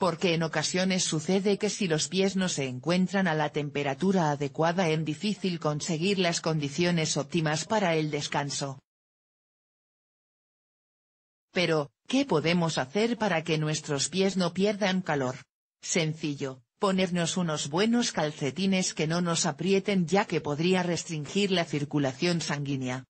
porque en ocasiones sucede que si los pies no se encuentran a la temperatura adecuada es difícil conseguir las condiciones óptimas para el descanso. Pero, ¿qué podemos hacer para que nuestros pies no pierdan calor? Sencillo, ponernos unos buenos calcetines que no nos aprieten ya que podría restringir la circulación sanguínea.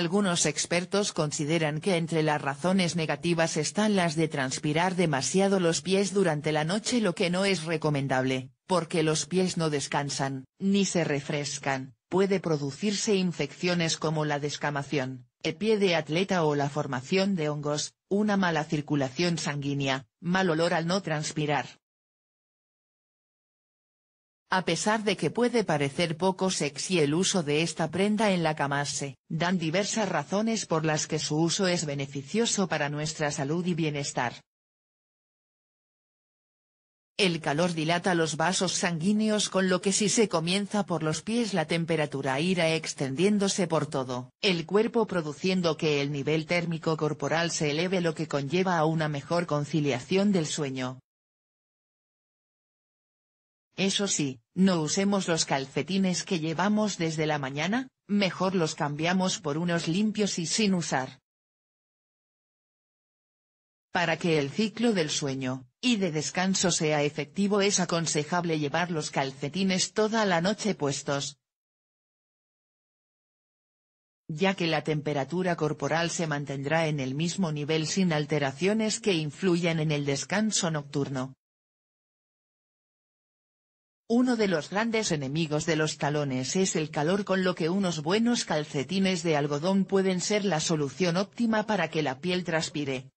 Algunos expertos consideran que entre las razones negativas están las de transpirar demasiado los pies durante la noche lo que no es recomendable, porque los pies no descansan, ni se refrescan, puede producirse infecciones como la descamación, el pie de atleta o la formación de hongos, una mala circulación sanguínea, mal olor al no transpirar, a pesar de que puede parecer poco sexy el uso de esta prenda en la camase, dan diversas razones por las que su uso es beneficioso para nuestra salud y bienestar. El calor dilata los vasos sanguíneos con lo que si se comienza por los pies la temperatura irá extendiéndose por todo el cuerpo produciendo que el nivel térmico corporal se eleve lo que conlleva a una mejor conciliación del sueño, eso sí, no usemos los calcetines que llevamos desde la mañana, mejor los cambiamos por unos limpios y sin usar. Para que el ciclo del sueño, y de descanso sea efectivo es aconsejable llevar los calcetines toda la noche puestos, ya que la temperatura corporal se mantendrá en el mismo nivel sin alteraciones que influyan en el descanso nocturno. Uno de los grandes enemigos de los talones es el calor con lo que unos buenos calcetines de algodón pueden ser la solución óptima para que la piel transpire.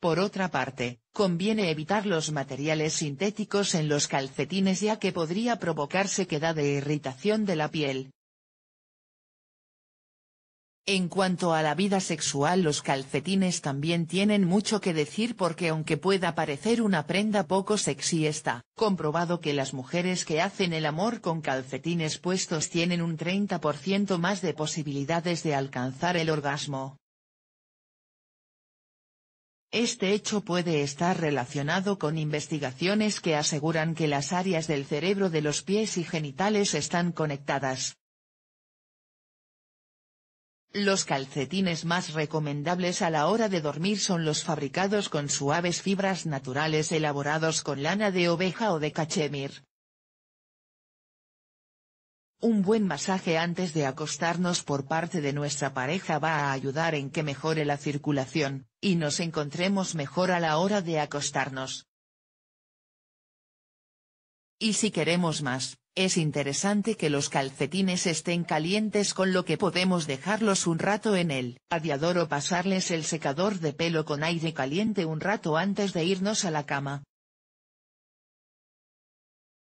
Por otra parte, conviene evitar los materiales sintéticos en los calcetines ya que podría provocar sequedad e irritación de la piel. En cuanto a la vida sexual los calcetines también tienen mucho que decir porque aunque pueda parecer una prenda poco sexy está, comprobado que las mujeres que hacen el amor con calcetines puestos tienen un 30% más de posibilidades de alcanzar el orgasmo. Este hecho puede estar relacionado con investigaciones que aseguran que las áreas del cerebro de los pies y genitales están conectadas, los calcetines más recomendables a la hora de dormir son los fabricados con suaves fibras naturales elaborados con lana de oveja o de cachemir. Un buen masaje antes de acostarnos por parte de nuestra pareja va a ayudar en que mejore la circulación, y nos encontremos mejor a la hora de acostarnos. Y si queremos más, es interesante que los calcetines estén calientes con lo que podemos dejarlos un rato en el radiador o pasarles el secador de pelo con aire caliente un rato antes de irnos a la cama.